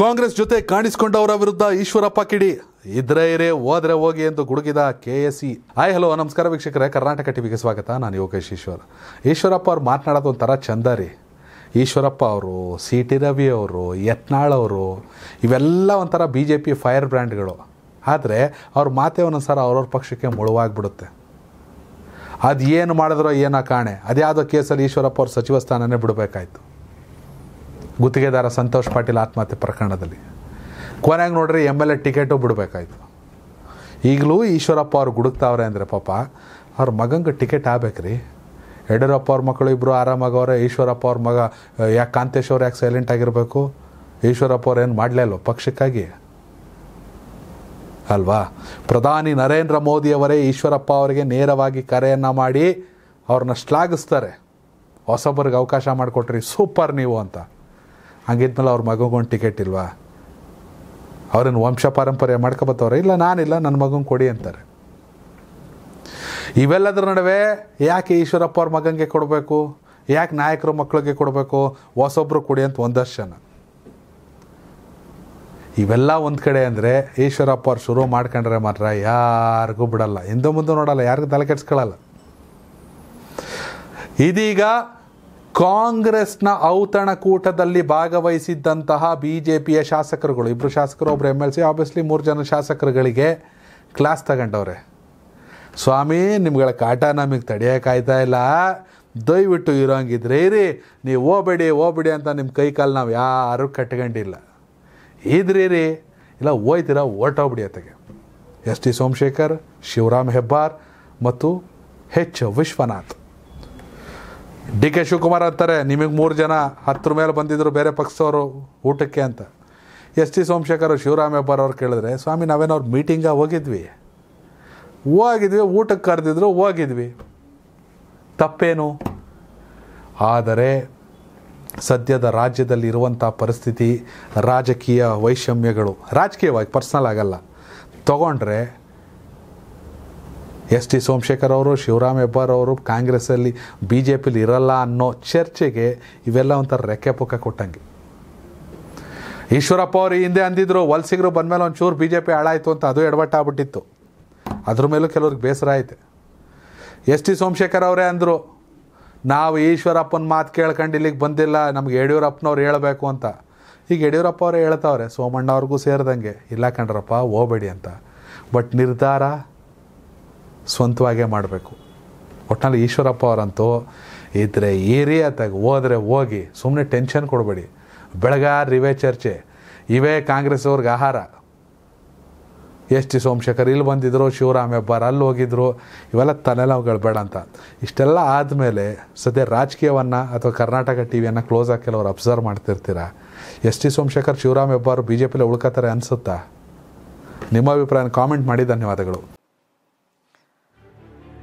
ಕಾಂಗ್ರೆಸ್ ಜೊತೆ ಕಾಣಿಸಿಕೊಂಡವರ ವಿರುದ್ಧ ಈಶ್ವರಪ್ಪ ಕಿಡಿ ಇದ್ರೆ ಇರೇ ಹೋದ್ರೆ ಹೋಗಿ ಎಂದು ಗುಡುಗಿದ ಕೆ ಎಸ್ ಸಿ ಆಯ್ ಹಲೋ ನಮಸ್ಕಾರ ವೀಕ್ಷಕರೇ ಕರ್ನಾಟಕ ಟಿವಿಗೆ ಸ್ವಾಗತ ನಾನು ಯೋಗೇಶ್ ಈಶ್ವರ್ ಈಶ್ವರಪ್ಪ ಅವ್ರು ಮಾತನಾಡೋದು ಒಂಥರ ಚಂದ ರೀ ಈಶ್ವರಪ್ಪ ಅವರು ಸಿ ಟಿ ರವಿ ಅವರು ಯತ್ನಾಳ್ ಅವರು ಇವೆಲ್ಲ ಒಂಥರ ಬಿ ಜೆ ಪಿ ಫೈರ್ ಬ್ರ್ಯಾಂಡ್ಗಳು ಆದರೆ ಅವ್ರ ಮಾತೇ ಒಂದೊಂದ್ಸಲ ಅವ್ರವ್ರ ಪಕ್ಷಕ್ಕೆ ಮುಳುವಾಗ್ಬಿಡುತ್ತೆ ಅದು ಏನು ಮಾಡಿದ್ರೋ ಏನೋ ಕಾಣೆ ಅದ್ಯಾವುದೋ ಕೇಸಲ್ಲಿ ಈಶ್ವರಪ್ಪ ಅವ್ರ ಸಚಿವ ಸ್ಥಾನನೇ ಬಿಡಬೇಕಾಯ್ತು ಗುತ್ತಿಗೆದಾರ ಸಂತೋಷ್ ಪಾಟೀಲ್ ಆತ್ಮಹತ್ಯೆ ಪ್ರಕರಣದಲ್ಲಿ ಕೊನೆಗೆ ನೋಡ್ರಿ ಎಮ್ ಎಲ್ ಎ ಟಿಕೆಟು ಬಿಡಬೇಕಾಯ್ತು ಈಗಲೂ ಈಶ್ವರಪ್ಪ ಅವ್ರು ಗುಡುಕ್ತಾವ್ರೆ ಅಂದರೆ ಪಾಪ ಅವ್ರ ಮಗಂಗೆ ಟಿಕೆಟ್ ಆಗ್ಬೇಕ್ರಿ ಯಡಿಯೂರಪ್ಪ ಅವ್ರ ಮಕ್ಕಳು ಇಬ್ಬರು ಆರಾಮಾಗವ್ರೆ ಈಶ್ವರಪ್ಪ ಅವ್ರ ಮಗ ಯಾಕೆ ಕಾಂತೇಶ್ ಅವ್ರು ಯಾಕೆ ಸೈಲೆಂಟ್ ಆಗಿರಬೇಕು ಈಶ್ವರಪ್ಪ ಅವ್ರು ಏನು ಮಾಡಲೇ ಅಲ್ವ ಪಕ್ಷಕ್ಕಾಗಿ ಅಲ್ವಾ ಪ್ರಧಾನಿ ನರೇಂದ್ರ ಮೋದಿಯವರೇ ಈಶ್ವರಪ್ಪ ಅವರಿಗೆ ನೇರವಾಗಿ ಕರೆಯನ್ನು ಮಾಡಿ ಅವ್ರನ್ನ ಶ್ಲಾಘಿಸ್ತಾರೆ ಹೊಸೊಬ್ಬರಿಗೆ ಅವಕಾಶ ಮಾಡಿಕೊಟ್ರಿ ಸೂಪರ್ ನೀವು ಅಂತ ಹಂಗಿದ್ಮೇಲೆ ಅವ್ರ ಒಂದು ಟಿಕೆಟ್ ಇಲ್ವಾ ಅವ್ರನ್ನ ವಂಶ ಪಾರಂಪರ್ಯ ಮಾಡ್ಕೊಬತ್ತವ್ರೆ ಇಲ್ಲ ನಾನಿಲ್ಲ ನನ್ನ ಮಗನಿಗೆ ಕೊಡಿ ಅಂತಾರೆ ಇವೆಲ್ಲದರ ನಡುವೆ ಯಾಕೆ ಈಶ್ವರಪ್ಪ ಅವ್ರ ಮಗನಿಗೆ ಕೊಡಬೇಕು ಯಾಕೆ ನಾಯಕರು ಮಕ್ಕಳಿಗೆ ಕೊಡಬೇಕು ಹೊಸೊಬ್ಬರು ಕೊಡಿ ಅಂತ ಒಂದರ್ಶನ ಇವೆಲ್ಲ ಒಂದು ಕಡೆ ಅಂದರೆ ಈಶ್ವರಪ್ಪ ಅವ್ರು ಶುರು ಮಾಡ್ಕೊಂಡ್ರೆ ಮಾತ್ರ ಯಾರಿಗೂ ಬಿಡಲ್ಲ ಹಿಂದೆ ಮುಂದೆ ನೋಡಲ್ಲ ಯಾರಿಗೂ ತಲೆ ಕೆಡ್ಸ್ಕೊಳ್ಳಲ್ಲ ಇದೀಗ ಕಾಂಗ್ರೆಸ್ನ ಔತಣಕೂಟದಲ್ಲಿ ಭಾಗವಹಿಸಿದ್ದಂತಹ ಬಿ ಜೆ ಪಿಯ ಶಾಸಕರುಗಳು ಇಬ್ಬರು ಶಾಸಕರು ಒಬ್ಬರು ಎಮ್ ಎಲ್ ಸಿ ಆಬ್ವಿಯಸ್ಲಿ ಮೂರು ಜನ ಶಾಸಕರುಗಳಿಗೆ ಕ್ಲಾಸ್ ತಗೊಂಡವ್ರೆ ಸ್ವಾಮಿ ನಿಮ್ಗಳ ಕಾಟ ನಮಗೆ ತಡೆಯೋಕ್ಕಾಯ್ತಾ ಇಲ್ಲ ದಯವಿಟ್ಟು ಇರೋಂಗಿದ್ರೆ ಇರಿ ನೀವು ಹೋಗಬೇಡಿ ಹೋಗ್ಬೇಡಿ ಅಂತ ನಿಮ್ಮ ಕೈ ಕಾಲು ನಾವು ಯಾರೂ ಕಟ್ಕೊಂಡಿಲ್ಲ ರೀ ಇಲ್ಲ ಹೋಯ್ತೀರ ಓಟೋಗ್ಬಿಡಿ ಅತೆಗೆ ಎಸ್ ಟಿ ಸೋಮಶೇಖರ್ ಶಿವರಾಮ್ ಹೆಬ್ಬಾರ್ ಮತ್ತು H Vishwanath D K Shivakumar ಅಂತಾರೆ ನಿಮಗೆ ಮೂರು ಜನ ಹತ್ರ ಮೇಲೆ ಬಂದಿದ್ದರು ಬೇರೆ ಪಕ್ಷದವರು ಊಟಕ್ಕೆ ಅಂತ ಎಸ್ ಟಿ ಸೋಮಶೇಖರ್ ಶಿವರಾಮ್ ಹೆಬ್ಬಾರ್ ಕೇಳಿದ್ರೆ ಸ್ವಾಮಿ ನಾವೇನವ್ರು ಮೀಟಿಂಗಾಗಿ ಹೋಗಿದ್ವಿ ಹೋಗಿದ್ವಿ ಊಟಕ್ಕೆ ಕರೆದಿದ್ರು ಹೋಗಿದ್ವಿ ತಪ್ಪೇನು ಆದರೆ ಸದ್ಯದ ರಾಜ್ಯದಲ್ಲಿ ಇರುವಂಥ ಪರಿಸ್ಥಿತಿ ರಾಜಕೀಯ ವೈಷಮ್ಯಗಳು ರಾಜಕೀಯವಾಗಿ ಪರ್ಸ್ನಲ್ ಆಗಲ್ಲ ತಗೊಂಡ್ರೆ ಎಸ್ ಟಿ ಸೋಮಶೇಖರ್ ಅವರು ಶಿವರಾಮ್ ಹೆಬ್ಬಾರ್ ಅವರು ಕಾಂಗ್ರೆಸ್ಸಲ್ಲಿ ಬಿ ಜೆ ಪಿಲಿ ಇರಲ್ಲ ಅನ್ನೋ ಚರ್ಚೆಗೆ ಇವೆಲ್ಲ ಒಂಥರ ರೆಕ್ಕೆ ಪುಕ್ಕ ಕೊಟ್ಟಂಗೆ ಈಶ್ವರಪ್ಪ ಅವರು ಹಿಂದೆ ಅಂದಿದ್ರು ವಲಸಿಗರು ಬಂದಮೇಲೆ ಒಂಚೂರು ಬಿ ಜೆ ಪಿ ಹಾಳಾಯಿತು ಅಂತ ಅದು ಎಡವಟ್ಟಾಗ್ಬಿಟ್ಟಿತ್ತು ಅದ್ರ ಮೇಲೂ ಕೆಲವ್ರಿಗೆ ಬೇಸರ ಆಯಿತು ಎಸ್ ಟಿ ಸೋಮಶೇಖರ್ ಅವರೇ ಅಂದರು ನಾವು ಈಶ್ವರಪ್ಪನ ಮಾತು ಕೇಳ್ಕೊಂಡು ಇಲ್ಲಿಗೆ ಬಂದಿಲ್ಲ ನಮ್ಗೆ ಯಡಿಯೂರಪ್ಪನವ್ರು ಹೇಳಬೇಕು ಅಂತ ಈಗ ಯಡಿಯೂರಪ್ಪ ಅವರೇ ಹೇಳ್ತಾವ್ರೆ ಸೋಮಣ್ಣ ಅವ್ರಿಗೂ ಸೇರಿದಂಗೆ ಇಲ್ಲ ಕಣ್ರಪ್ಪ ಹೋಗಬೇಡಿ ಅಂತ ಬಟ್ ನಿರ್ಧಾರ ಸ್ವಂತವಾಗೇ ಮಾಡಬೇಕು ಒಟ್ಟಿನಲ್ಲಿ ಈಶ್ವರಪ್ಪ ಅವರಂತೂ ಇದ್ರೆ ಏರಿಯಾ ತೆಗೆ ಹೋದರೆ ಹೋಗಿ ಸುಮ್ಮನೆ ಟೆನ್ಷನ್ ಕೊಡಬೇಡಿ ಬೆಳಗಾರ ಇವೇ ಚರ್ಚೆ ಇವೇ ಕಾಂಗ್ರೆಸ್ ಅವ್ರಿಗೆ ಆಹಾರ ಎಸ್ ಟಿ ಸೋಮಶೇಖರ್ ಇಲ್ಲಿ ಬಂದಿದ್ದರು ಶಿವರಾಮ್ ಹೆಬ್ಬಾರ್ ಅಲ್ಲಿ ಹೋಗಿದ್ರು ಇವೆಲ್ಲ ತಲೆನೋವುಗಳು ಬೇಡ ಅಂತ ಇಷ್ಟೆಲ್ಲ ಆದಮೇಲೆ ಸದ್ಯ ರಾಜಕೀಯವನ್ನು ಅಥವಾ ಕರ್ನಾಟಕ ಟಿ ವಿಯನ್ನು ಕ್ಲೋಸ್ ಆಗಿ ಕೆಲವರು ಅಬ್ಸರ್ವ್ ಮಾಡ್ತಿರ್ತೀರ S T Somashekar Shivaram Hebbar B J ಪಿಲಿ ಉಳ್ಕೋತಾರೆ ಅನಿಸುತ್ತಾ ನಿಮ್ಮ ಅಭಿಪ್ರಾಯನ ಕಾಮೆಂಟ್ ಮಾಡಿ ಧನ್ಯವಾದಗಳು